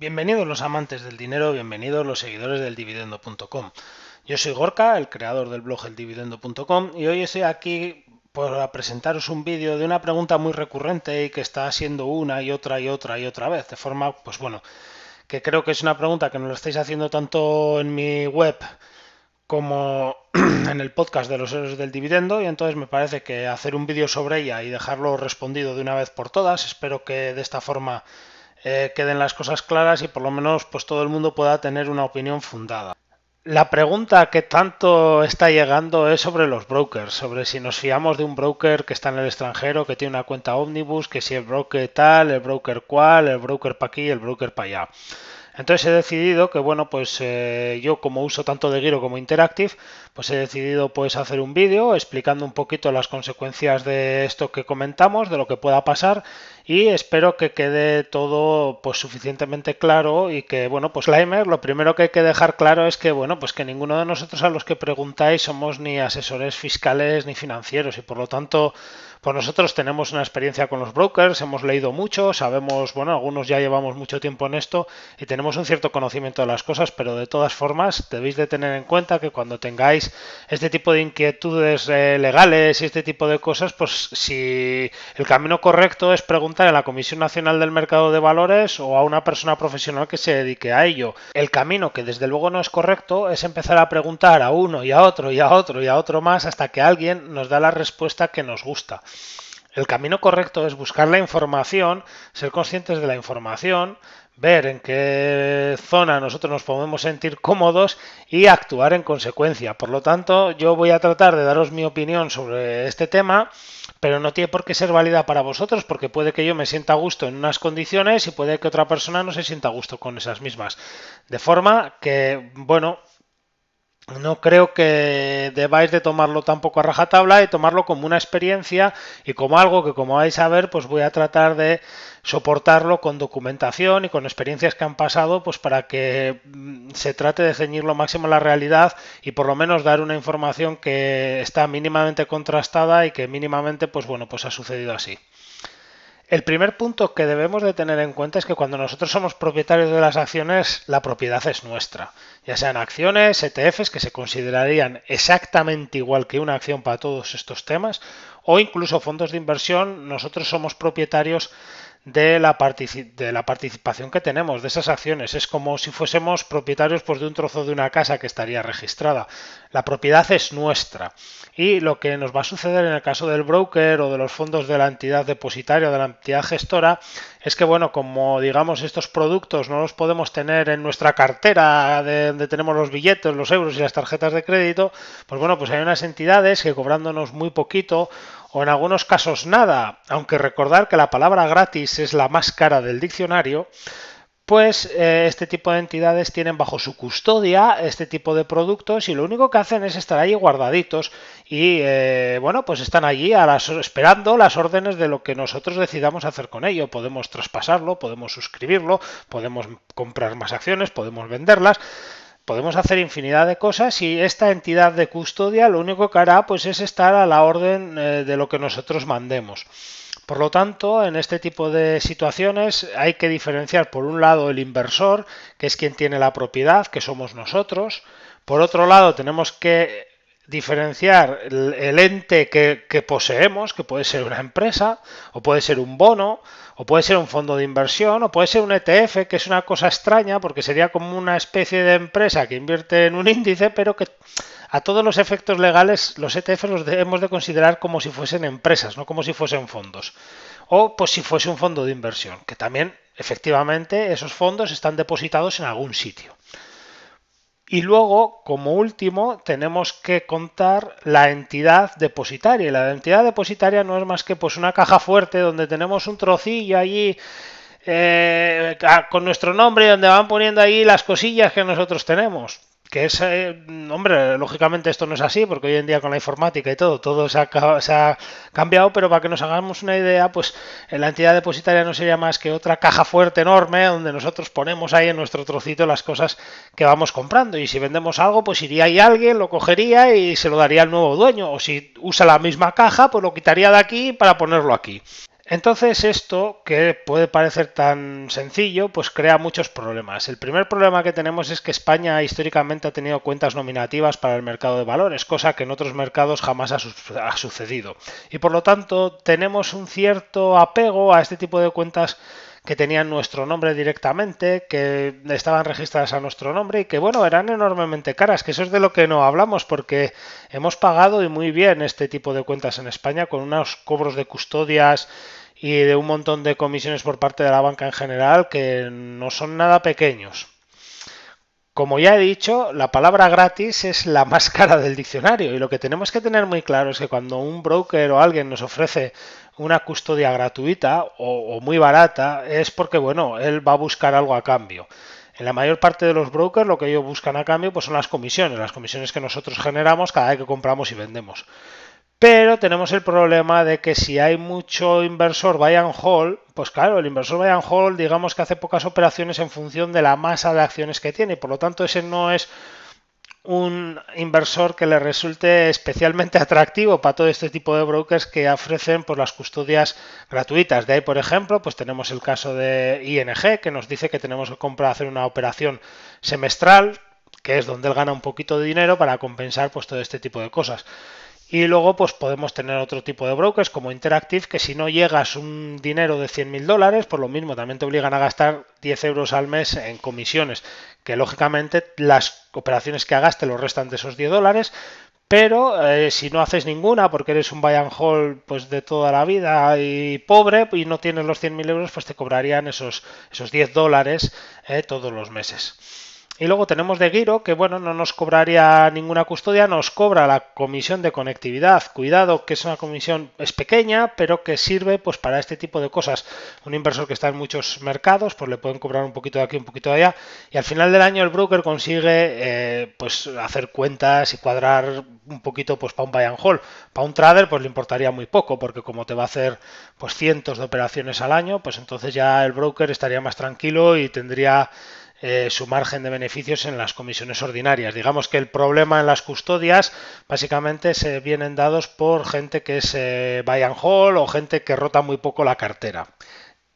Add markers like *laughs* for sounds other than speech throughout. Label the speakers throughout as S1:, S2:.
S1: Bienvenidos los amantes del dinero, bienvenidos los seguidores del dividendo.com. Yo soy Gorka, el creador del blog eldividendo.com y hoy estoy aquí para presentaros un vídeo de una pregunta muy recurrente y que está siendo una y otra y otra y otra vez, de forma, pues bueno, que creo que es una pregunta que nos lo estáis haciendo tanto en mi web como *clears throat* en el podcast de los héroes del dividendo y entonces me parece que hacer un vídeo sobre ella y dejarlo respondido de una vez por todas, espero que de esta forma eh, queden las cosas claras y por lo menos pues todo el mundo pueda tener una opinión fundada. La pregunta que tanto está llegando es sobre los brokers, sobre si nos fiamos de un broker que está en el extranjero, que tiene una cuenta Omnibus, que si el broker tal, el broker cual, el broker para aquí, el broker para allá. Entonces he decidido que, bueno, pues eh, yo como uso tanto de Giro como Interactive, pues he decidido pues hacer un vídeo explicando un poquito las consecuencias de esto que comentamos, de lo que pueda pasar y espero que quede todo pues suficientemente claro y que bueno, pues Limer, lo primero que hay que dejar claro es que bueno, pues que ninguno de nosotros a los que preguntáis somos ni asesores fiscales ni financieros y por lo tanto pues nosotros tenemos una experiencia con los brokers, hemos leído mucho, sabemos, bueno, algunos ya llevamos mucho tiempo en esto y tenemos un cierto conocimiento de las cosas, pero de todas formas debéis de tener en cuenta que cuando tengáis este tipo de inquietudes eh, legales y este tipo de cosas, pues si el camino correcto es preguntar a la Comisión Nacional del Mercado de Valores o a una persona profesional que se dedique a ello. El camino que desde luego no es correcto es empezar a preguntar a uno y a otro y a otro y a otro más hasta que alguien nos da la respuesta que nos gusta. El camino correcto es buscar la información, ser conscientes de la información, ver en qué zona nosotros nos podemos sentir cómodos y actuar en consecuencia. Por lo tanto, yo voy a tratar de daros mi opinión sobre este tema, pero no tiene por qué ser válida para vosotros, porque puede que yo me sienta a gusto en unas condiciones y puede que otra persona no se sienta a gusto con esas mismas. De forma que, bueno, no creo que debáis de tomarlo tampoco a rajatabla y tomarlo como una experiencia y como algo que como vais a ver pues voy a tratar de soportarlo con documentación y con experiencias que han pasado pues para que mm, se trate de ceñir lo máximo a la realidad y por lo menos dar una información que está mínimamente contrastada y que mínimamente pues bueno pues ha sucedido así. El primer punto que debemos de tener en cuenta es que cuando nosotros somos propietarios de las acciones, la propiedad es nuestra. Ya sean acciones, ETFs, que se considerarían exactamente igual que una acción para todos estos temas, o incluso fondos de inversión, nosotros somos propietarios de la, de la participación que tenemos, de esas acciones. Es como si fuésemos propietarios pues, de un trozo de una casa que estaría registrada. La propiedad es nuestra. Y lo que nos va a suceder en el caso del broker o de los fondos de la entidad depositaria o de la entidad gestora es que, bueno, como digamos estos productos no los podemos tener en nuestra cartera de donde tenemos los billetes, los euros y las tarjetas de crédito, pues bueno, pues hay unas entidades que cobrándonos muy poquito o en algunos casos nada, aunque recordar que la palabra gratis es la más cara del diccionario, pues eh, este tipo de entidades tienen bajo su custodia este tipo de productos y lo único que hacen es estar ahí guardaditos y eh, bueno pues están allí a esperando las órdenes de lo que nosotros decidamos hacer con ello podemos traspasarlo podemos suscribirlo podemos comprar más acciones podemos venderlas podemos hacer infinidad de cosas y esta entidad de custodia lo único que hará pues es estar a la orden eh, de lo que nosotros mandemos. Por lo tanto, en este tipo de situaciones hay que diferenciar por un lado el inversor, que es quien tiene la propiedad, que somos nosotros. Por otro lado, tenemos que diferenciar el, ente que, que poseemos, que puede ser una empresa o puede ser un bono o puede ser un fondo de inversión, o puede ser un ETF, que es una cosa extraña porque sería como una especie de empresa que invierte en un índice, pero que a todos los efectos legales los ETF los debemos de considerar como si fuesen empresas, no como si fuesen fondos. O pues si fuese un fondo de inversión, que también efectivamente esos fondos están depositados en algún sitio. Y luego, como último, tenemos que contar la entidad depositaria. Y la entidad depositaria no es más que pues, una caja fuerte donde tenemos un trocillo allí eh, con nuestro nombre, donde van poniendo ahí las cosillas que nosotros tenemos que es, eh, hombre, lógicamente esto no es así, porque hoy en día con la informática y todo, todo se ha, se ha, cambiado, pero para que nos hagamos una idea, pues eh, la entidad depositaria no sería más que otra caja fuerte enorme donde nosotros ponemos ahí en nuestro trocito las cosas que vamos comprando. Y si vendemos algo, pues iría ahí alguien, lo cogería y se lo daría al nuevo dueño. O si usa la misma caja, pues lo quitaría de aquí para ponerlo aquí. Entonces esto, que puede parecer tan sencillo, pues crea muchos problemas. El primer problema que tenemos es que España históricamente ha tenido cuentas nominativas para el mercado de valores, cosa que en otros mercados jamás ha, sucedido. Y por lo tanto tenemos un cierto apego a este tipo de cuentas que tenían nuestro nombre directamente, que estaban registradas a nuestro nombre y que, bueno, eran enormemente caras, que eso es de lo que no hablamos, porque hemos pagado y muy bien este tipo de cuentas en España con unos cobros de custodias y de un montón de comisiones por parte de la banca en general que no son nada pequeños. Como ya he dicho, la palabra gratis es la *laughs* más cara del diccionario y lo que tenemos que tener muy claro es que cuando un broker o alguien nos ofrece una custodia gratuita o, muy barata es porque, bueno, él va a buscar algo a cambio. En la mayor parte de los brokers lo que ellos buscan a cambio pues son las comisiones, las comisiones que nosotros generamos cada vez que compramos y vendemos. Pero tenemos el problema de que si hay mucho inversor buy and pues claro, el inversor buy and digamos que hace pocas operaciones en función de la masa de acciones que tiene. Por lo tanto, ese no es un inversor que le resulte especialmente atractivo para todo este tipo de brokers que ofrecen por pues, las custodias gratuitas. De ahí, por ejemplo, pues tenemos el caso de ING, que nos dice que tenemos que comprar, hacer una operación semestral, que es donde él gana un poquito de dinero para compensar pues, todo este tipo de cosas. Y luego pues podemos tener otro tipo de brokers como Interactive, que si no llegas un dinero de 100.000 dólares, por pues lo mismo también te obligan a gastar 10 euros al mes en comisiones, que lógicamente las operaciones que hagas te lo restan de esos 10 dólares, pero eh, si no haces ninguna porque eres un buy and hold pues de toda la vida y pobre y no tienes los 100.000 euros pues te cobrarían esos, esos 10 dólares eh, todos los meses. Y luego tenemos de Giro, que bueno, no nos cobraría ninguna custodia, nos cobra la comisión de conectividad. Cuidado, que es una comisión, es pequeña, pero que sirve pues para este tipo de cosas. Un inversor que está en muchos mercados, pues le pueden cobrar un poquito de aquí, un poquito de allá. Y al final del año el broker consigue eh, pues hacer cuentas y cuadrar un poquito pues para un buy and hold. Para un trader pues le importaría muy poco, porque como te va a hacer pues cientos de operaciones al año, pues entonces ya el broker estaría más tranquilo y tendría eh, su margen de beneficios en las comisiones ordinarias. Digamos que el problema en las custodias básicamente se vienen dados por gente que es vaya eh, buy and o gente que rota muy poco la cartera.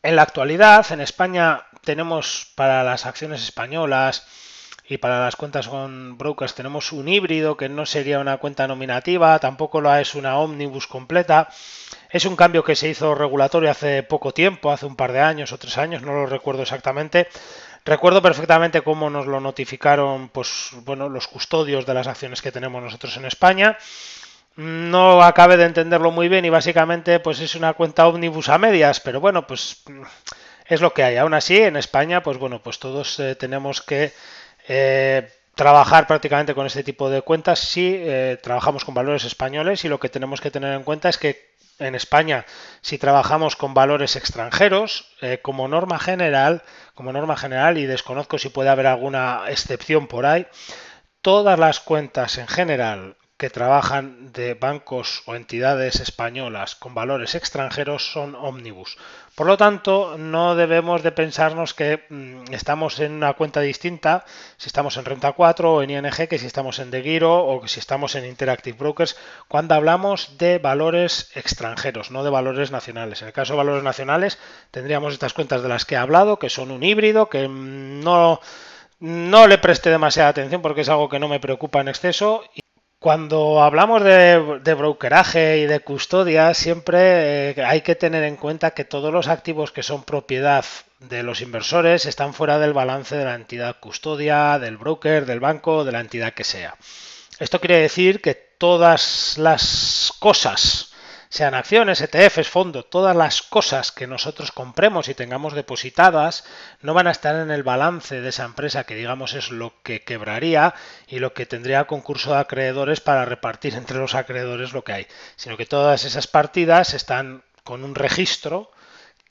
S1: En la actualidad, en España tenemos para las acciones españolas y para las cuentas con brokers tenemos un híbrido que no sería una cuenta nominativa, tampoco lo es una omnibus completa. Es un cambio que se hizo regulatorio hace poco tiempo, hace un par de años o tres años, no lo recuerdo exactamente, Recuerdo perfectamente cómo nos lo notificaron pues, bueno, los custodios de las acciones que tenemos nosotros en España. No acabe de entenderlo muy bien y básicamente pues es una cuenta ómnibus a medias, pero bueno, pues es lo que hay. Aún así, en España, pues bueno, pues todos eh, tenemos que eh, trabajar prácticamente con este tipo de cuentas si eh, trabajamos con valores españoles y lo que tenemos que tener en cuenta es que en España si trabajamos con valores extranjeros. Eh, como norma general, como norma general, y desconozco si puede haber alguna excepción por ahí, todas las cuentas en general que trabajan de bancos o entidades españolas con valores extranjeros son ómnibus. Por lo tanto, no debemos de pensarnos que mm, estamos en una cuenta distinta si estamos en Renta 4 o en ING que si estamos en giro o que si estamos en Interactive Brokers cuando hablamos de valores extranjeros, no de valores nacionales. En el caso de valores nacionales tendríamos estas cuentas de las que he hablado, que son un híbrido, que mm, no no le preste demasiada atención porque es algo que no me preocupa en exceso. Cuando hablamos de, brokeraje y de custodia, siempre eh, hay que tener en cuenta que todos los activos que son propiedad de los inversores están fuera del balance de la entidad custodia, del broker, del banco, de la entidad que sea. Esto quiere decir que todas las cosas sean acciones, ETFs, fondos, todas las cosas que nosotros compremos y tengamos depositadas, no van a estar en el balance de esa empresa que digamos es lo que quebraría y lo que tendría concurso de acreedores para repartir entre los acreedores lo que hay, sino que todas esas partidas están con un registro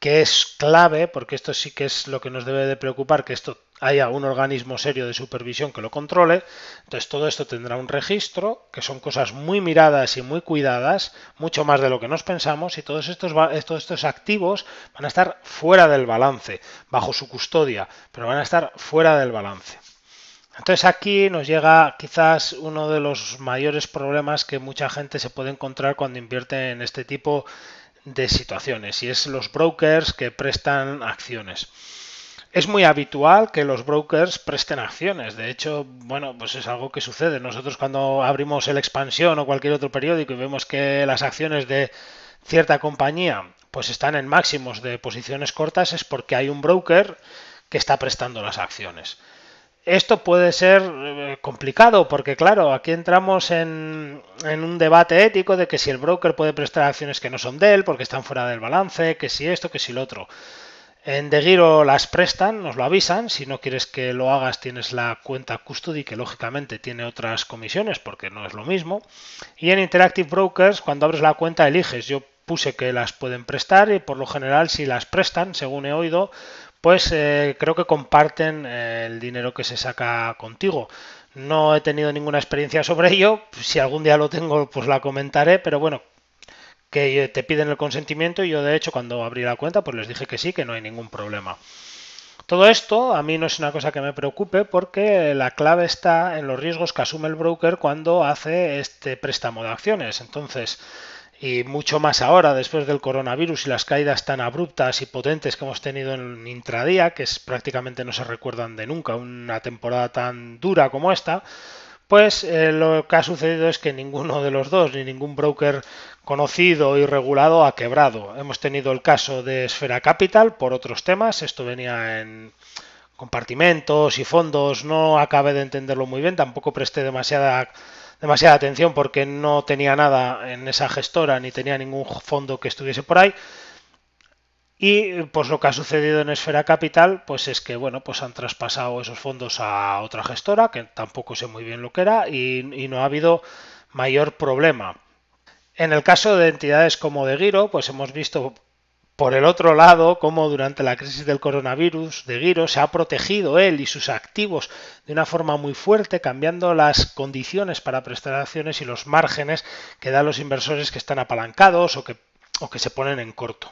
S1: que es clave, porque esto sí que es lo que nos debe de preocupar, que esto haya un organismo serio de supervisión que lo controle. Entonces todo esto tendrá un registro, que son cosas muy miradas y muy cuidadas, mucho más de lo que nos pensamos, y todos estos, todos estos activos van a estar fuera del balance, bajo su custodia, pero van a estar fuera del balance. Entonces aquí nos llega quizás uno de los mayores problemas que mucha gente se puede encontrar cuando invierte en este tipo de situaciones y es los brokers que prestan acciones. Es muy habitual que los brokers presten acciones. De hecho, bueno, pues es algo que sucede. Nosotros cuando abrimos el expansión o cualquier otro periódico y vemos que las acciones de cierta compañía pues están en máximos de posiciones cortas es porque hay un broker que está prestando las acciones. Esto puede ser eh, complicado porque, claro, aquí entramos en, en, un debate ético de que si el broker puede prestar acciones que no son de él, porque están fuera del balance, que si esto, que si lo otro. En De Giro las prestan, nos lo avisan. Si no quieres que lo hagas, tienes la cuenta Custody, que lógicamente tiene otras comisiones porque no es lo mismo. Y en Interactive Brokers, cuando abres la cuenta, eliges. Yo puse que las pueden prestar y por lo general, si las prestan, según he oído, pues eh, creo que comparten eh, el dinero que se saca contigo. No he tenido ninguna experiencia sobre ello. Si algún día lo tengo, pues la comentaré. Pero bueno, que te piden el consentimiento y yo de hecho cuando abrí la cuenta pues les dije que sí, que no hay ningún problema. Todo esto a mí no es una cosa que me preocupe porque la clave está en los riesgos que asume el broker cuando hace este préstamo de acciones. Entonces, y mucho más ahora después del coronavirus y las caídas tan abruptas y potentes que hemos tenido en intradía, que es, prácticamente no se recuerdan de nunca una temporada tan dura como esta, pues eh, lo que ha sucedido es que ninguno de los dos, ni ningún broker conocido y regulado, ha quebrado. Hemos tenido el caso de Esfera Capital por otros temas, esto venía en compartimentos y fondos, no acabé de entenderlo muy bien, tampoco presté demasiada demasiada atención porque no tenía nada en esa gestora ni tenía ningún fondo que estuviese por ahí. Y pues lo que ha sucedido en Esfera Capital, pues es que bueno, pues han traspasado esos fondos a otra gestora, que tampoco sé muy bien lo que era, y, no ha habido mayor problema. En el caso de entidades como De Giro, pues hemos visto por el otro lado, cómo durante la crisis del coronavirus, De Giro se ha protegido él y sus activos de una forma muy fuerte, cambiando las condiciones para prestar acciones y los márgenes que dan los inversores que están apalancados o que se ponen en corto.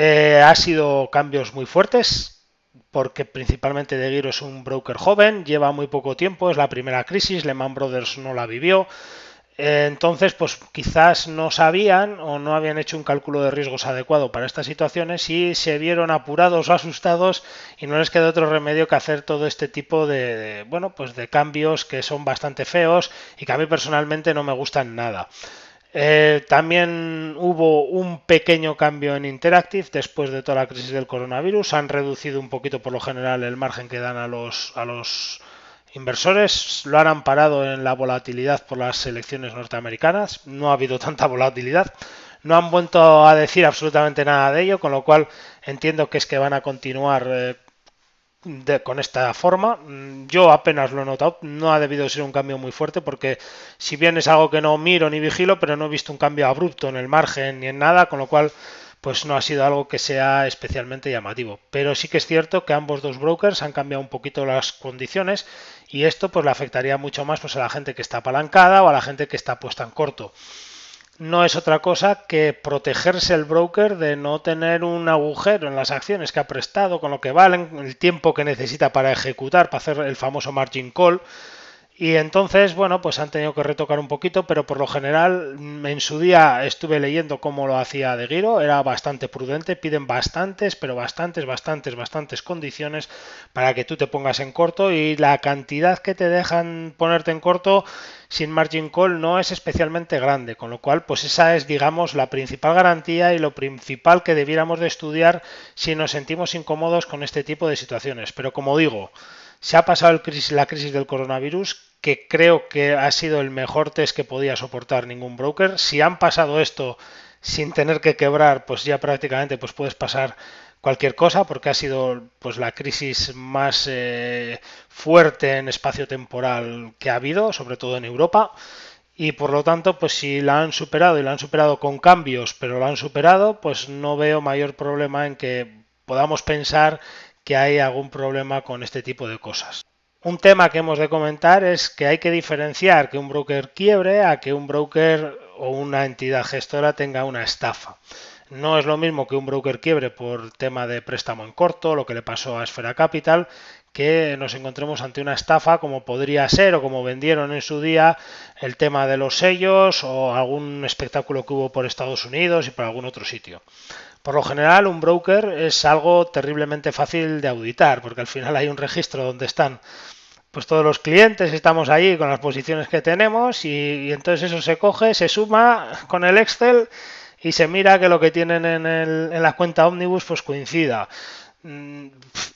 S1: Eh, ha sido cambios muy fuertes, porque principalmente De Giro es un broker joven, lleva muy poco tiempo, es la primera crisis, Lehman Brothers no la vivió. Eh, entonces, pues quizás no sabían o no habían hecho un cálculo de riesgos adecuado para estas situaciones y se vieron apurados o asustados y no les quedó otro remedio que hacer todo este tipo de bueno, pues de cambios que son bastante feos y que a mí personalmente no me gustan nada. Eh, también hubo un pequeño cambio en Interactive después de toda la crisis del coronavirus. Han reducido un poquito por lo general el margen que dan a los, inversores. Lo han amparado en la volatilidad por las elecciones norteamericanas. No ha habido tanta volatilidad. No han vuelto a decir absolutamente nada de ello, con lo cual entiendo que es que van a continuar eh, con esta forma. Mm, yo apenas lo he notado, no ha debido ser un cambio muy fuerte porque si bien es algo que no miro ni vigilo, pero no he visto un cambio abrupto en el margen ni en nada, con lo cual pues no ha sido algo que sea especialmente llamativo. Pero sí que es cierto que ambos dos brokers han cambiado un poquito las condiciones y esto pues le afectaría mucho más pues, a la gente que está apalancada o a la gente que está puesta en corto no es otra cosa que protegerse el broker de no tener un agujero en las acciones que ha prestado, con lo que valen, el tiempo que necesita para ejecutar, para hacer el famoso margin call. Y entonces, bueno, pues han tenido que retocar un poquito, pero por lo general mm, en su día estuve leyendo cómo lo hacía De Giro, era bastante prudente, piden bastantes, pero bastantes, bastantes, bastantes condiciones para que tú te pongas en corto y la cantidad que te dejan ponerte en corto sin margin call no es especialmente grande, con lo cual pues esa es digamos la principal garantía y lo principal que debiéramos de estudiar si nos sentimos incómodos con este tipo de situaciones. Pero como digo, se ha pasado la crisis del coronavirus, que creo que ha sido el mejor test que podía soportar ningún broker. Si han pasado esto sin tener que quebrar, pues ya prácticamente pues puedes pasar cualquier cosa porque ha sido pues la crisis más eh, fuerte en espacio temporal que ha habido, sobre todo en Europa. Y por lo tanto, pues si la han superado y la han superado con cambios, pero la han superado, pues no veo mayor problema en que podamos pensar que hay algún problema con este tipo de cosas. Un tema que hemos de comentar es que hay que diferenciar que un broker quiebre a que un broker o una entidad gestora tenga una estafa. No es lo mismo que un broker quiebre por tema de préstamo en corto, lo que le pasó a Esfera Capital, que nos encontremos ante una estafa como podría ser o como vendieron en su día el tema de los sellos o algún espectáculo que hubo por Estados Unidos y por algún otro sitio. Por lo general, un broker es algo terriblemente fácil de auditar, porque al final hay un registro donde están pues todos los clientes estamos ahí con las posiciones que tenemos y, entonces eso se coge, se suma con el Excel y se mira que lo que tienen en, en la cuenta Omnibus pues coincida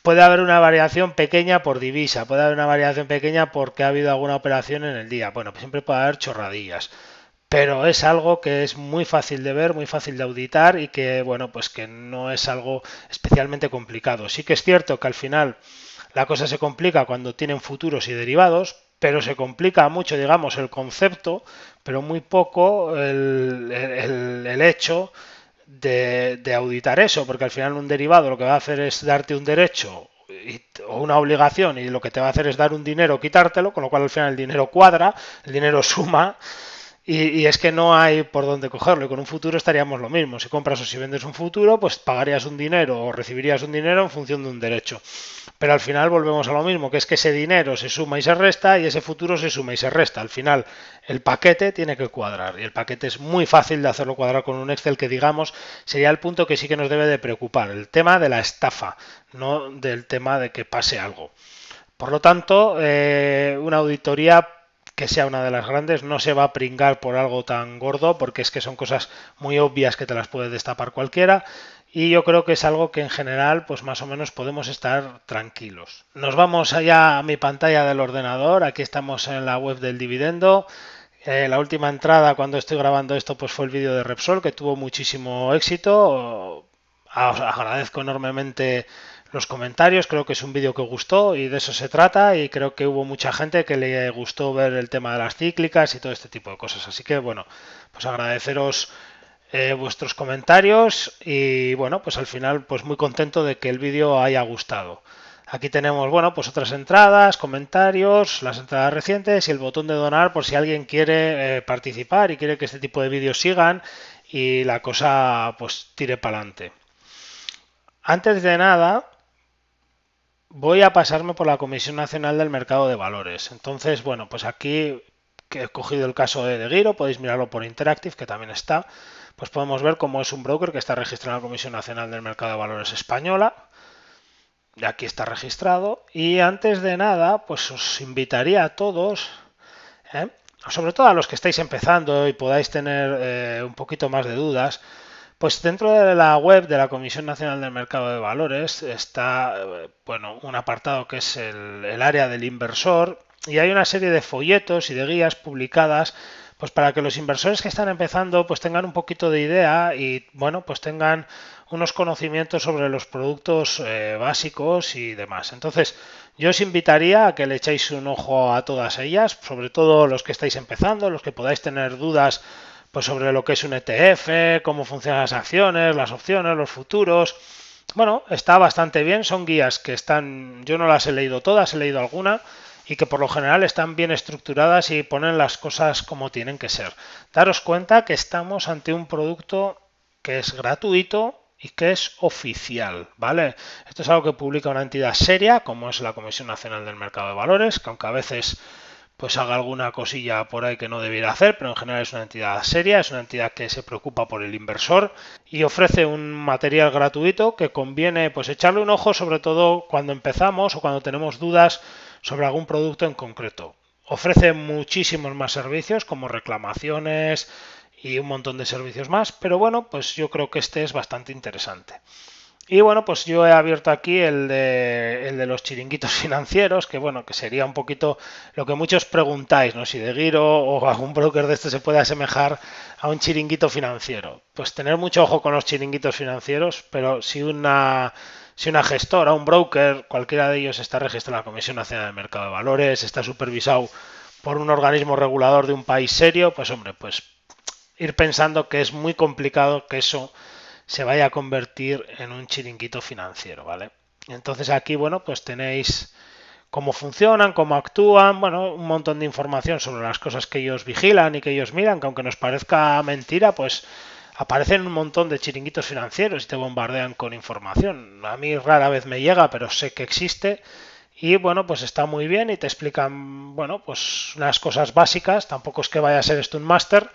S1: puede haber una variación pequeña por divisa, puede haber una variación pequeña porque ha habido alguna operación en el día. Bueno, pues siempre puede haber chorradillas. Pero es algo que es muy fácil de ver, muy fácil de auditar y que, bueno, pues que no es algo especialmente complicado. Sí que es cierto que al final la cosa se complica cuando tienen futuros y derivados, pero se complica mucho, digamos, el concepto, pero muy poco el, el hecho de, auditar eso, porque al final un derivado lo que va a hacer es darte un derecho o una obligación y lo que te va a hacer es dar un dinero, quitártelo, con lo cual al final el dinero cuadra, el dinero *laughs* suma. Y, es que no hay por dónde cogerlo. Y con un futuro estaríamos lo mismo. Si compras o si vendes un futuro, pues pagarías un dinero o recibirías un dinero en función de un derecho. Pero al final volvemos a lo mismo, que es que ese dinero se suma y se resta y ese futuro se suma y se resta. Al final el paquete tiene que cuadrar. Y el paquete es muy fácil de hacerlo cuadrar con un Excel que digamos sería el punto que sí que nos debe de preocupar. El tema de la estafa, no del tema de que pase algo. Por lo tanto, eh, una auditoría que sea una de las grandes, no se va a pringar por algo tan gordo, porque es que son cosas muy obvias que te las puede destapar cualquiera. Y yo creo que es algo que en general, pues más o menos podemos estar tranquilos. Nos vamos allá a mi pantalla del ordenador. Aquí estamos en la web del dividendo. Eh, la última entrada cuando estoy grabando esto, pues fue el vídeo de Repsol, que tuvo muchísimo éxito. Os agradezco enormemente los comentarios. Creo que es un vídeo que gustó y de eso se trata. Y creo que hubo mucha gente que le gustó ver el tema de las cíclicas y todo este tipo de cosas. Así que bueno, pues agradeceros eh, vuestros comentarios y bueno, pues al final pues muy contento de que el vídeo haya gustado. Aquí tenemos, bueno, pues otras entradas, comentarios, las entradas recientes y el botón de donar por si alguien quiere eh, participar y quiere que este tipo de vídeos sigan y la cosa pues tire para adelante. Antes de nada, voy a pasarme por la Comisión Nacional del Mercado de Valores. Entonces, bueno, pues aquí que he cogido el caso de De podéis mirarlo por Interactive, que también está, pues podemos ver cómo es un broker que está registrado en la Comisión Nacional del Mercado de Valores Española. Y aquí está registrado. Y antes de nada, pues os invitaría a todos, ¿eh? sobre todo a los que estáis empezando y podáis tener eh, un poquito más de dudas, pues dentro de la web de la Comisión Nacional del Mercado de Valores está eh, bueno, un apartado que es el, área del inversor y hay una serie de folletos y de guías publicadas pues para que los inversores que están empezando pues tengan un poquito de idea y bueno pues tengan unos conocimientos sobre los productos eh, básicos y demás entonces yo os invitaría a que le echéis un ojo a todas ellas sobre todo los que estáis empezando los que podáis tener dudas pues sobre lo que es un ETF, cómo funcionan las acciones, las opciones, los futuros. Bueno, está bastante bien, son guías que están, yo no las he leído todas, he leído alguna y que por lo general están bien estructuradas y ponen las cosas como tienen que ser. Daros cuenta que estamos ante un producto que es gratuito y que es oficial, ¿vale? Esto es algo que publica una entidad seria como es la Comisión Nacional del Mercado de Valores, que aunque a veces pues haga alguna cosilla por ahí que no debiera hacer, pero en general es una entidad seria, es una entidad que se preocupa por el inversor y ofrece un material gratuito que conviene pues echarle un ojo sobre todo cuando empezamos o cuando tenemos dudas sobre algún producto en concreto. Ofrece muchísimos más servicios como reclamaciones y un montón de servicios más, pero bueno, pues yo creo que este es bastante interesante. Y bueno, pues yo he abierto aquí el de, el de los chiringuitos *laughs* financieros, que bueno, que sería un poquito lo que muchos preguntáis, ¿no? Si de Giro o algún broker de este se puede asemejar a un chiringuito financiero. Pues tener mucho ojo con los chiringuitos financieros, pero si una si una gestora, un broker, cualquiera de ellos está registrado en la Comisión Nacional del Mercado de Valores, está supervisado por un organismo regulador de un país serio, pues hombre, pues ir pensando que es muy complicado que eso se vaya a convertir en un chiringuito financiero, ¿vale? Entonces aquí, bueno, pues tenéis cómo funcionan, cómo actúan, bueno, un montón de información sobre las cosas que ellos vigilan y que ellos miran, que aunque nos parezca mentira, pues aparecen un montón de chiringuitos financieros y te bombardean con información. A mí rara vez me llega, pero sé que existe. Y bueno, pues está muy bien y te explican, bueno, pues unas cosas básicas. Tampoco es que vaya a ser esto un máster,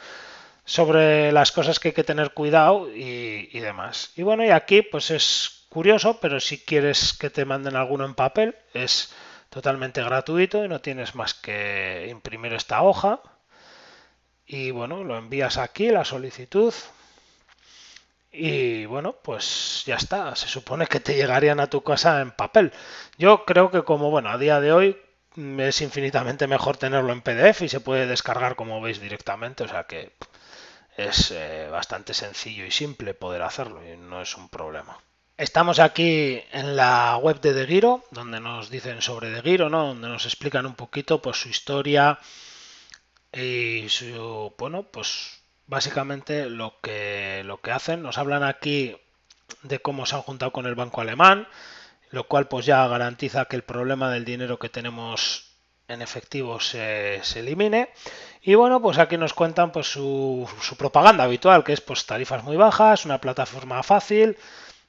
S1: sobre las cosas que hay que tener cuidado y, demás. Y bueno, y aquí pues es curioso, pero si quieres que te manden alguno en papel, es totalmente gratuito y no tienes más que imprimir esta hoja. Y bueno, lo envías aquí, la solicitud. Y bueno, pues ya está. Se supone que te llegarían a tu casa en papel. Yo creo que como, bueno, a día de hoy es infinitamente mejor tenerlo en PDF y se puede descargar como veis directamente. O sea que es eh, bastante sencillo y simple poder hacerlo y no es un problema. Estamos aquí en la web de DeGiro, donde nos dicen sobre De ¿no? donde nos explican un poquito pues, su historia y su, bueno, pues básicamente lo que, lo que hacen. Nos hablan aquí de cómo se han juntado con el banco alemán, lo cual pues ya garantiza que el problema del dinero que tenemos en efectivo se, elimine. Y bueno, pues aquí nos cuentan pues, su, propaganda habitual, que es pues, tarifas muy bajas, una plataforma fácil,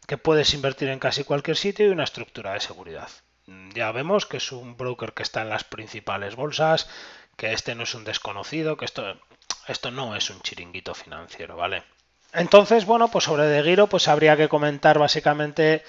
S1: que puedes invertir en casi cualquier sitio y una estructura de seguridad. Mm, ya vemos que es un broker que está en las principales bolsas, que este no es un desconocido, que esto, esto no es un chiringuito financiero, ¿vale? Entonces, bueno, pues sobre De Giro, pues habría que comentar básicamente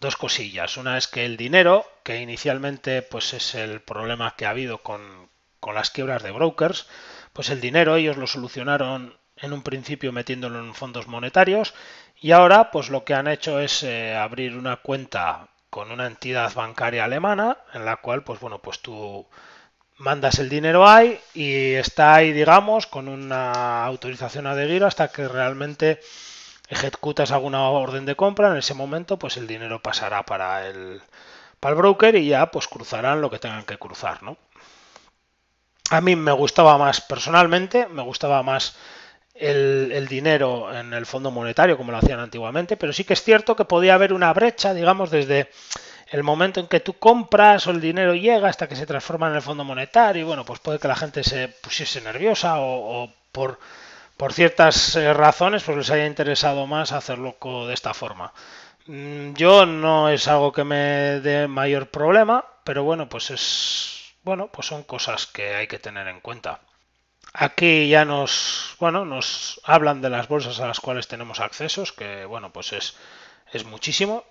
S1: dos cosillas. Una es que el dinero, que inicialmente pues es el problema que ha habido con, con las quiebras de brokers, pues el dinero ellos lo solucionaron en un principio metiéndolo en fondos monetarios y ahora pues lo que han hecho es eh, abrir una cuenta con una entidad bancaria alemana en la cual pues bueno pues tú mandas el dinero ahí y está ahí digamos con una autorización a hasta que realmente ejecutas alguna orden de compra, en ese momento pues el dinero pasará para el, para el broker y ya pues cruzarán lo que tengan que cruzar, ¿no? A mí me gustaba más personalmente, me gustaba más el, el, dinero en el fondo monetario como lo hacían antiguamente, pero sí que es cierto que podía haber una brecha, digamos, desde el momento en que tú compras o el dinero llega hasta que se transforma en el fondo monetario y bueno, pues puede que la gente se pusiese nerviosa o, o por por ciertas eh, razones pues les haya interesado más hacerlo de esta forma. Mm, yo no es algo que me dé mayor problema, pero bueno, pues es bueno, pues son cosas que hay que tener en cuenta. Aquí ya nos, bueno, nos hablan de las bolsas a las cuales tenemos accesos, que bueno, pues es, es muchísimo.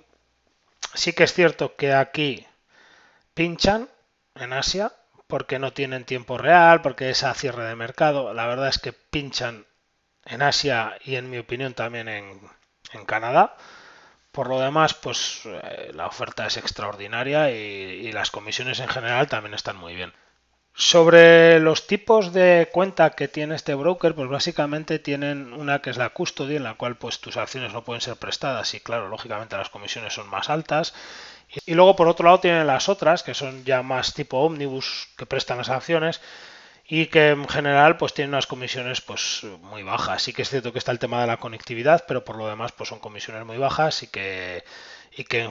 S1: Sí que es cierto que aquí pinchan en Asia porque no tienen tiempo real, porque es a cierre de mercado. La verdad es que pinchan en Asia y en mi opinión también en, Canadá. Por lo demás, pues eh, la oferta es extraordinaria y, las comisiones en general también están muy bien. Sobre los tipos de cuenta que tiene este broker, pues básicamente tienen una que es la custody, en la cual pues tus acciones no pueden ser prestadas y claro, lógicamente las comisiones son más altas. Y, luego por otro lado tienen las otras, que son ya más tipo omnibus que prestan las acciones, y que en general pues tiene unas comisiones pues muy bajas. Sí que es cierto que está el tema de la conectividad, pero por lo demás pues son comisiones muy bajas y que y que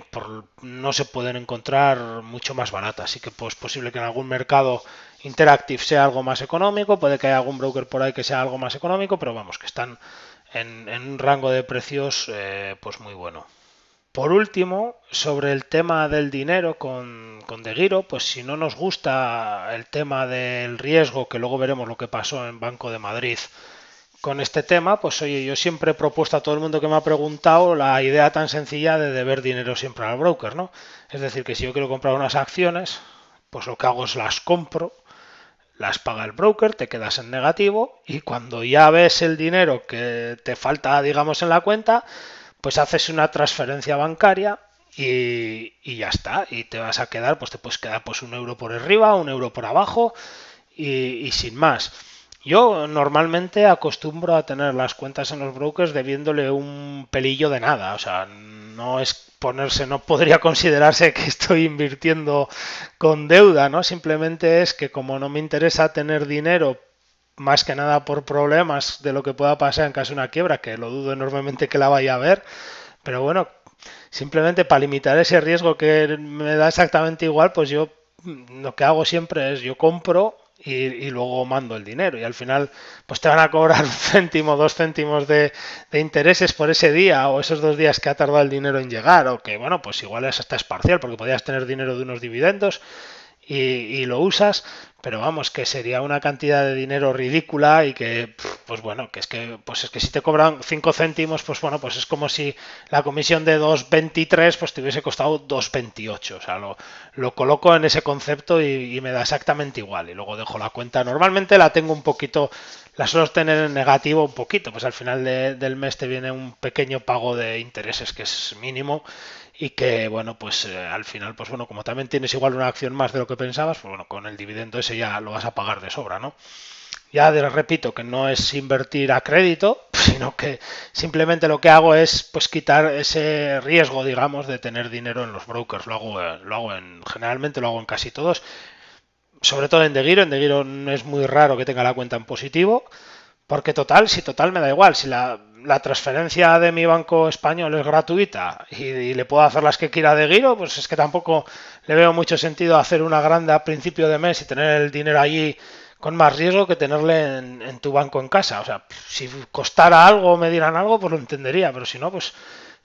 S1: no se pueden encontrar mucho más baratas. Así que pues posible que en algún mercado Interactive sea algo más económico, puede que haya algún broker por ahí que sea algo más económico, pero vamos, que están en, un rango de precios eh, pues muy bueno. Por último, sobre el tema del dinero con, con De pues si no nos gusta el tema del riesgo, que luego veremos lo que pasó en Banco de Madrid con este tema, pues oye, yo siempre he propuesto a todo el mundo que me ha preguntado la idea tan sencilla de deber dinero siempre al broker, ¿no? Es decir, que si yo quiero comprar unas acciones, pues lo que hago es las compro, las paga el broker, te quedas en negativo y cuando ya ves el dinero que te falta, digamos, en la cuenta, pues haces una transferencia bancaria y, ya está. Y te vas a quedar, pues te puedes quedar pues un euro por arriba, un euro por abajo y, sin más. Yo normalmente acostumbro a tener las cuentas en los brokers debiéndole un pelillo de nada. O sea, no es ponerse, no podría considerarse que estoy invirtiendo con deuda, ¿no? Simplemente es que como no me interesa tener dinero más que nada por problemas de lo que pueda pasar en caso de una quiebra, que lo dudo enormemente que la vaya a haber, pero bueno, simplemente para limitar ese riesgo que me da exactamente igual, pues yo mm, lo que hago siempre es yo compro y, luego mando el dinero. Y al final, pues te van a cobrar *laughs* un céntimo, dos céntimos de, de, intereses por ese día o esos dos días que ha tardado el dinero en llegar. O que, bueno, pues igual es hasta es parcial porque podías tener dinero de unos dividendos y, lo usas, pero vamos, que sería una cantidad de dinero ridícula y que, pues bueno, que es que, pues es que si te cobran 5 céntimos, pues bueno, pues es como si la comisión de 2.23 pues te hubiese costado 2.28. O sea, lo, coloco en ese concepto y, me da exactamente igual. Y luego dejo la cuenta. Normalmente la tengo un poquito, la suelo tener en negativo un poquito, pues al final del mes te viene un pequeño pago de intereses que es mínimo y que bueno, pues eh, al final, pues bueno, como también tienes igual una acción más de lo que pensabas, pues bueno, con el dividendo ese ya lo vas a pagar de sobra, ¿no? Ya de repito que no es invertir a crédito, *laughs* sino que simplemente lo que hago es pues quitar ese riesgo, digamos, de tener dinero en los brokers. Lo hago, eh, lo hago en, generalmente lo hago en casi todos, sobre todo en Degiro. En Degiro es muy raro que tenga la cuenta en positivo, porque total, si total me da igual, si la la transferencia de mi banco español es gratuita y, le puedo hacer las que quiera de giro, pues es que tampoco le veo mucho sentido hacer una grande a principio de mes y tener el dinero allí con más riesgo que tenerle en, tu banco en casa. O sea, si costara algo o me dieran algo, pues lo entendería, pero si no, pues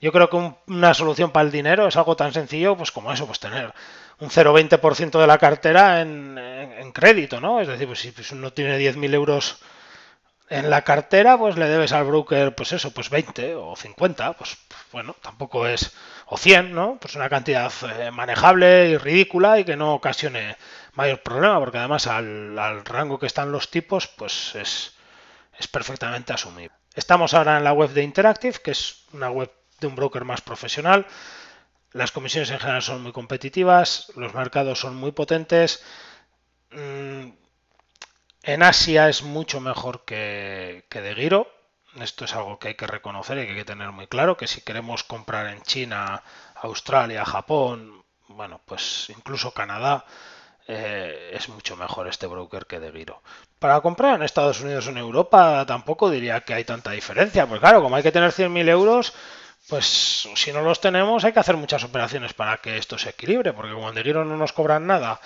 S1: yo creo que una solución para el dinero es algo tan sencillo pues como eso, pues tener un 0,20% de la cartera en, crédito, ¿no? Es decir, pues si uno pues, tiene 10.000 euros en la cartera pues le debes al broker pues eso, pues 20 o 50, pues bueno, tampoco es o 100, ¿no? Pues una cantidad eh, manejable y ridícula y que no ocasione mayor problema, porque además al, rango que están los tipos pues es, perfectamente asumible. Estamos ahora en la web de Interactive, que es una web de un broker más profesional. Las comisiones en general son muy competitivas, los mercados son muy potentes. Mm, en Asia es mucho mejor que, de Giro. Esto es algo que hay que reconocer y que hay que tener muy claro, que si queremos comprar en China, Australia, Japón, bueno, pues incluso Canadá, eh, es mucho mejor este broker que de Giro. Para comprar en Estados Unidos o en Europa tampoco diría que hay tanta diferencia, pues claro, como hay que tener 100.000 euros, pues si no los tenemos hay que hacer muchas operaciones para que esto se equilibre, porque como en Giro no nos cobran nada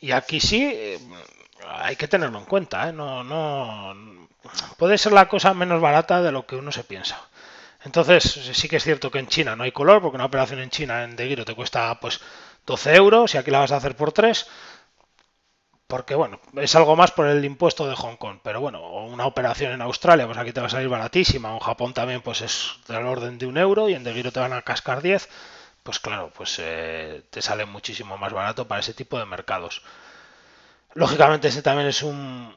S1: y aquí sí, eh, hay que tenerlo en cuenta, ¿eh? no, no puede ser la cosa menos barata de lo que uno se piensa. Entonces, sí que es cierto que en China no hay color, porque una operación en China en de giro te cuesta pues 12 euros y aquí la vas a hacer por 3, porque bueno, es algo más por el impuesto de Hong Kong, pero bueno, una operación en Australia, pues aquí te va a salir baratísima, o en Japón también pues es del orden de un euro y en de giro te van a cascar 10, pues claro, pues eh, te sale muchísimo más barato para ese tipo de mercados. Lógicamente ese también es un,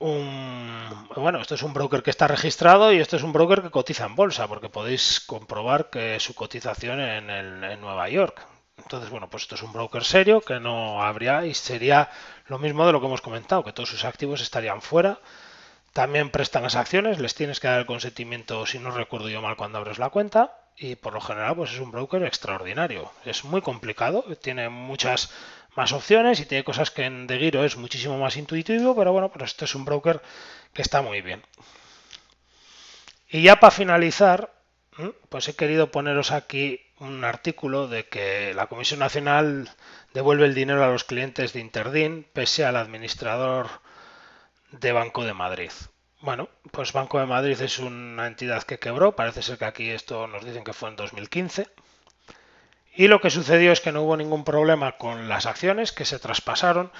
S1: bueno, esto es un broker que está registrado y esto es un broker que cotiza en bolsa, porque podéis comprobar que su cotización en, el, en Nueva York. Entonces, bueno, pues esto es un broker serio que no habría y sería lo mismo de lo que hemos comentado, que todos sus activos estarían fuera. También prestan las acciones, les tienes que dar el consentimiento, si no recuerdo yo mal, cuando abres la cuenta. Y por lo general, pues es un broker extraordinario. Es muy complicado, tiene muchas más opciones y tiene cosas que en de Giro es muchísimo más intuitivo, pero bueno, pero esto es un broker que está muy bien. Y ya para finalizar, pues he querido poneros aquí un artículo de que la Comisión Nacional devuelve el dinero a los clientes de Interdin pese al administrador de Banco de Madrid. Bueno, pues Banco de Madrid es una entidad que quebró, parece ser que aquí esto nos dicen que fue en 2015. Y lo que sucedió es que no hubo ningún problema con las acciones que se traspasaron.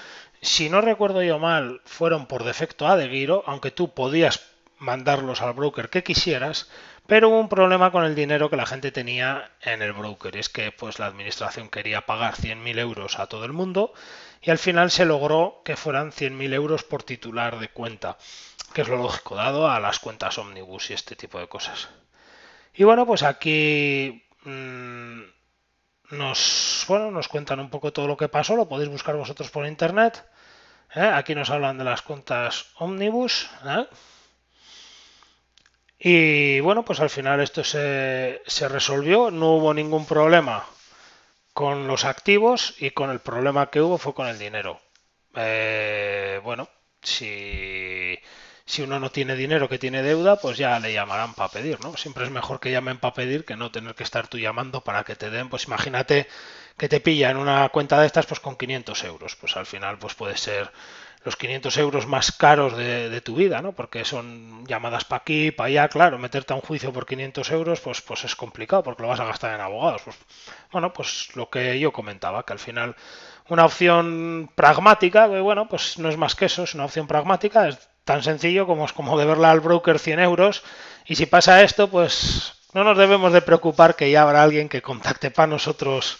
S1: Si no recuerdo yo mal, fueron por defecto a De Guiro, aunque tú podías mandarlos al broker que quisieras, pero hubo un problema con el dinero que la gente tenía en el broker. Es que pues, la administración quería pagar 100.000 euros a todo el mundo y al final se logró que fueran 100.000 euros por titular de cuenta, que es lo lógico dado a las cuentas omnibus y este tipo de cosas. Y bueno, pues aquí... Mm, nos, bueno, nos cuentan un poco todo lo que pasó, lo podéis buscar vosotros por internet. ¿eh? Aquí nos hablan de las cuentas Omnibus. ¿eh? Y bueno, pues al final esto se, resolvió, no hubo ningún problema con los activos y con el problema que hubo fue con el dinero. Eh, bueno, si si uno no tiene dinero, que tiene deuda, pues ya le llamarán para pedir, ¿no? Siempre es mejor que llamen para pedir que no tener que estar tú llamando para que te den, pues imagínate que te en una cuenta de estas pues con 500 euros, pues al final pues puede ser los 500 euros más caros de, tu vida, ¿no? Porque son llamadas para aquí, para allá, claro, meterte a un juicio por 500 euros pues, pues es complicado porque lo vas a gastar en abogados. Pues, bueno, pues lo que yo comentaba, que al final una opción pragmática, bueno, pues no es más que eso, es una opción pragmática, es Tan sencillo como es como deberla al broker 100 euros. Y si pasa esto, pues no nos debemos de preocupar que ya habrá alguien que contacte para nosotros,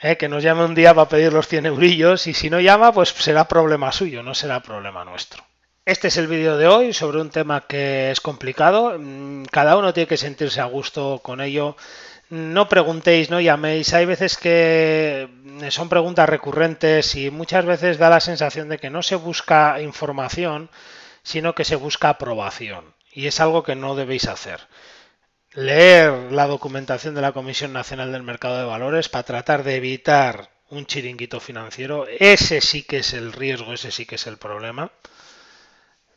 S1: eh, que nos llame un día para pedir los 100 eurillos y si no llama, pues será problema suyo, no será problema nuestro. Este es el vídeo de hoy sobre un tema que es complicado. Mm, cada uno tiene que sentirse a gusto con ello. No preguntéis, no llaméis. Hay veces que son preguntas recurrentes y muchas veces da la sensación de que no se busca información sino que se busca aprobación. Y es algo que no debéis hacer. Leer la documentación de la Comisión Nacional del Mercado de Valores para tratar de evitar un chiringuito financiero, ese sí que es el riesgo, ese sí que es el problema.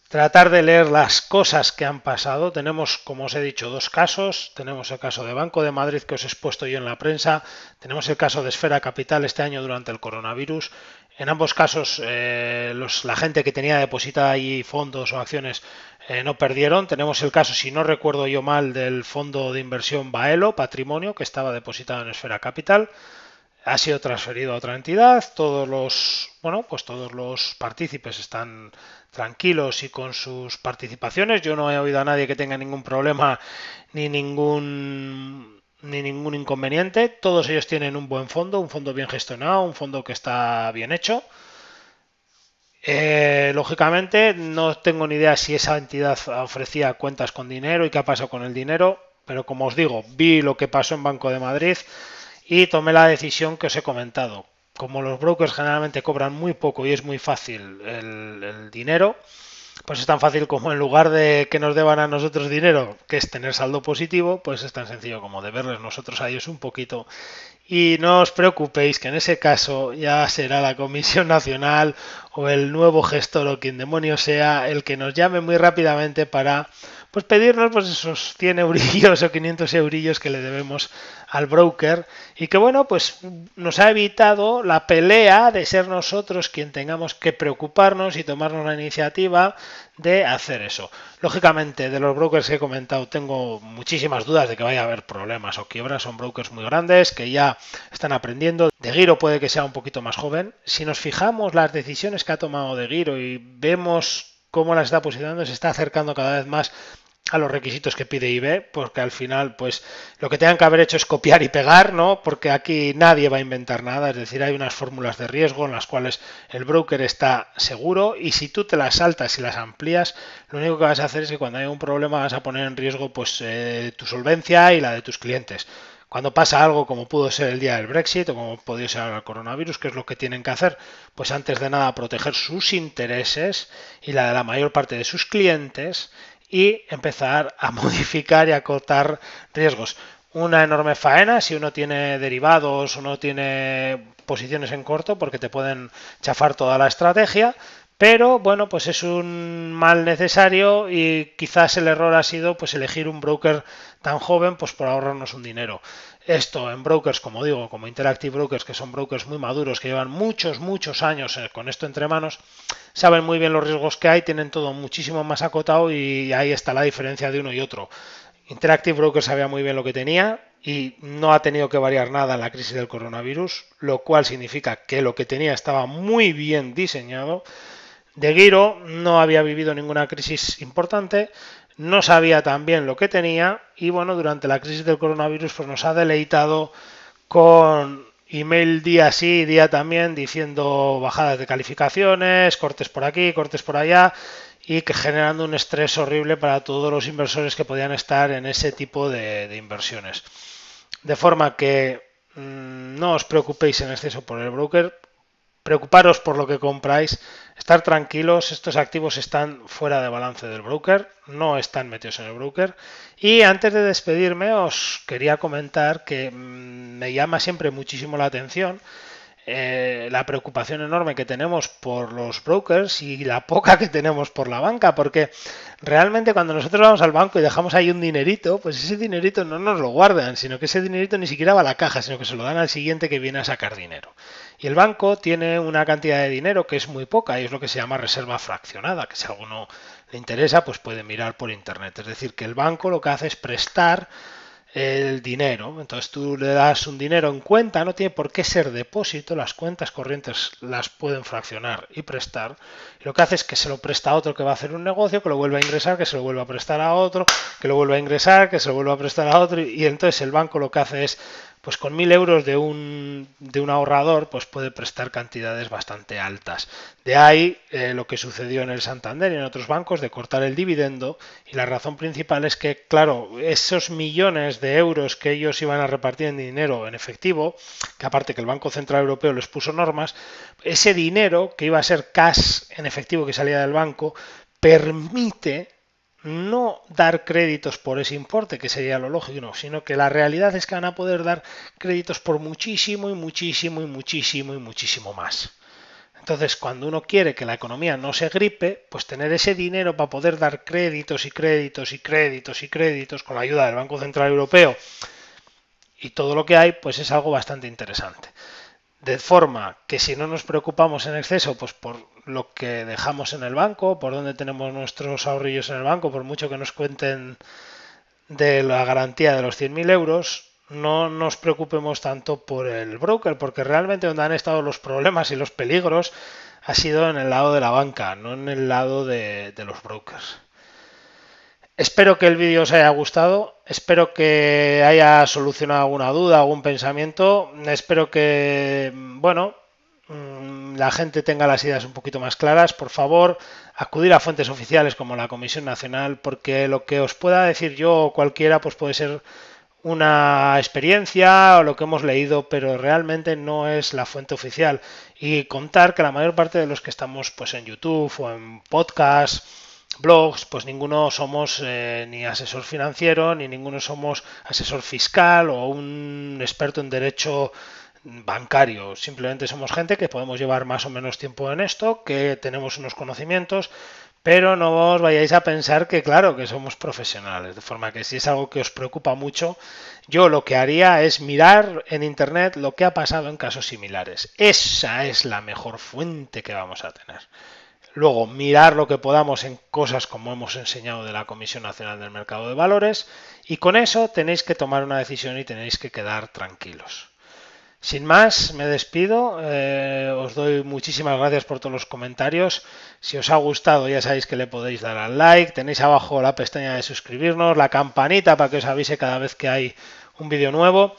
S1: Tratar de leer las cosas que han pasado. Tenemos, como os he dicho, dos casos. Tenemos el caso de Banco de Madrid que os he expuesto yo en la prensa. Tenemos el caso de Esfera Capital este año durante el coronavirus. En ambos casos, eh, la gente que tenía depositada ahí fondos o acciones eh, no perdieron. Tenemos el caso, si no recuerdo yo mal, del fondo de inversión Baelo, patrimonio, que estaba depositado en Esfera Capital. Ha sido transferido a otra entidad. Todos los, bueno, pues todos los partícipes están tranquilos y con sus participaciones. Yo no he oído a nadie que tenga ningún problema ni ningún ni ningún inconveniente. Todos ellos tienen un buen fondo, un fondo bien gestionado, un fondo que está bien hecho. Eh, lógicamente, no tengo ni idea si esa entidad ofrecía cuentas con dinero y qué ha pasado con el dinero, pero como os digo, vi lo que pasó en Banco de Madrid y tomé la decisión que os he comentado. Como los brokers generalmente cobran muy poco y es muy fácil el dinero, pues es tan fácil como en lugar de que nos deban a nosotros dinero, que es tener saldo positivo, pues es tan sencillo como deberles nosotros a ellos un poquito. Y no os preocupéis que en ese caso ya será la Comisión Nacional o el nuevo gestor o quien demonio sea el que nos llame muy rápidamente para pues pedirnos pues esos 100 eurillos *laughs* o 500 eurillos que le debemos al broker y que bueno, pues nos ha evitado la pelea de ser nosotros quien tengamos que preocuparnos y tomarnos la iniciativa de hacer eso. Lógicamente, de los brokers que he comentado tengo muchísimas dudas de que vaya a haber problemas o quiebras, son brokers muy grandes que ya están aprendiendo. De Giro puede que sea un poquito más joven. Si nos fijamos las decisiones que ha tomado De Giro y vemos cómo las está posicionando, se está acercando cada vez más a los requisitos que pide IB, porque al final, pues lo que tengan que haber hecho es copiar y pegar, ¿no? Porque aquí nadie va a inventar nada, es decir, hay unas fórmulas de riesgo en las cuales el broker está seguro y si tú te las saltas y las amplías, lo único que vas a hacer es que cuando hay un problema vas a poner en riesgo, pues, eh, tu solvencia y la de tus clientes. Cuando pasa algo como pudo ser el día del Brexit o como pudo ser el coronavirus, ¿qué es lo que tienen que hacer? Pues antes de nada proteger sus intereses y la de la mayor parte de sus clientes y empezar a *laughs* modificar y acotar riesgos. Una enorme faena si uno tiene derivados uno no tiene posiciones en corto porque te pueden chafar toda la estrategia, pero bueno, pues es un mal necesario y quizás el error ha sido pues elegir un broker tan joven pues por ahorrarnos un dinero. Esto en brokers, como digo, como Interactive Brokers, que son brokers muy maduros, que llevan muchos, muchos años eh, con esto entre manos, saben muy bien los riesgos que hay, tienen todo muchísimo más acotado y ahí está la diferencia de uno y otro. Interactive Brokers sabía muy bien lo que tenía y no ha tenido que variar nada en la crisis del coronavirus, lo cual significa que lo que tenía estaba muy bien diseñado. De giro, no había vivido ninguna crisis importante, no sabía tan bien lo que tenía y bueno, durante la crisis del coronavirus pues, nos ha deleitado con email día sí, día también, diciendo bajadas de calificaciones, cortes por aquí, cortes por allá y que generando un estrés horrible para todos los inversores que podían estar en ese tipo de, inversiones. De forma que mm, no os preocupéis en exceso por el broker, preocuparos por lo que compráis, Estar tranquilos, estos activos están fuera de balance del broker, no están metidos en el broker. Y antes de despedirme os quería comentar que mm, me llama siempre muchísimo la atención eh, la preocupación enorme que tenemos por los brokers y la poca que tenemos por la banca, porque realmente cuando nosotros vamos al banco y dejamos ahí un dinerito, pues ese dinerito no nos lo guardan, sino que ese dinerito ni siquiera va a la caja, sino que se lo dan al siguiente que viene a sacar dinero. Y el banco tiene una cantidad de dinero que es muy poca y es lo que se llama reserva fraccionada, que si a alguno le interesa, pues puede mirar por internet. Es decir, que el banco lo que hace es prestar el dinero. Entonces tú le das un dinero en cuenta, no tiene por qué ser depósito, las cuentas corrientes las pueden fraccionar y prestar. lo que hace es que se lo presta a otro que va a hacer un negocio, que lo vuelva a ingresar, que se lo vuelva a prestar a otro, que lo vuelva a ingresar, que se lo vuelva a prestar a otro. y entonces el banco lo que hace es pues con mil euros de un, de un ahorrador, pues puede prestar cantidades bastante altas. De ahí eh, lo que sucedió en el Santander y en otros bancos de cortar el dividendo y la razón principal es que, claro, esos millones de euros que ellos iban a repartir en dinero en efectivo, que aparte que el Banco Central Europeo les puso normas, ese dinero que iba a ser cash en efectivo que salía del banco, permite no dar créditos por ese importe, que sería lo lógico, sino que la realidad es que van a poder dar créditos por muchísimo y muchísimo y muchísimo y muchísimo más. Entonces, cuando uno quiere que la economía no se gripe, pues tener ese dinero para poder dar créditos y créditos y créditos y créditos con la ayuda del Banco Central Europeo y todo lo que hay, pues es algo bastante interesante. De forma que si no nos preocupamos en exceso, pues por lo que dejamos en el banco, por donde tenemos nuestros ahorrillos en el banco, por mucho que nos cuenten de la garantía de los 100.000 euros, no nos preocupemos tanto por el broker, porque realmente donde han estado los problemas y los peligros ha sido en el lado de la banca, no en el lado de, los brokers. Espero que el vídeo os haya gustado, espero que haya solucionado alguna duda, algún pensamiento, espero que, bueno, Mm, la gente tenga las ideas un poquito más claras, por favor, acudir a fuentes oficiales como la Comisión Nacional, porque lo que os pueda decir yo o cualquiera, pues puede ser una experiencia o lo que hemos leído, pero realmente no es la fuente oficial. Y contar que la mayor parte de los que estamos pues en YouTube o en podcast, blogs, pues ninguno somos eh, ni asesor financiero, ni ninguno somos asesor fiscal o un experto en derecho bancario. Simplemente somos gente que podemos llevar más o menos tiempo en esto, que tenemos unos conocimientos, pero no os vayáis a pensar que, claro, que somos profesionales. De forma que si es algo que os preocupa mucho, yo lo que haría es mirar en Internet lo que ha pasado en casos similares. Esa es la mejor fuente que vamos a tener. Luego, mirar lo que podamos en cosas como hemos enseñado de la Comisión Nacional del Mercado de Valores y con eso tenéis que tomar una decisión y tenéis que quedar tranquilos. Sin más, me despido. Eh, os doy muchísimas gracias por todos los comentarios. Si os ha gustado, ya sabéis que le podéis dar al like. Tenéis abajo la pestaña de suscribirnos, la campanita para que os avise cada vez que hay un vídeo nuevo.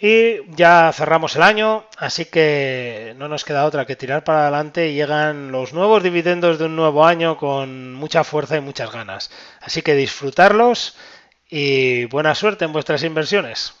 S1: Y ya cerramos el año, así que no nos queda otra que tirar para adelante. y Llegan los nuevos dividendos de un nuevo año con mucha fuerza y muchas ganas. Así que disfrutarlos y buena suerte en vuestras inversiones.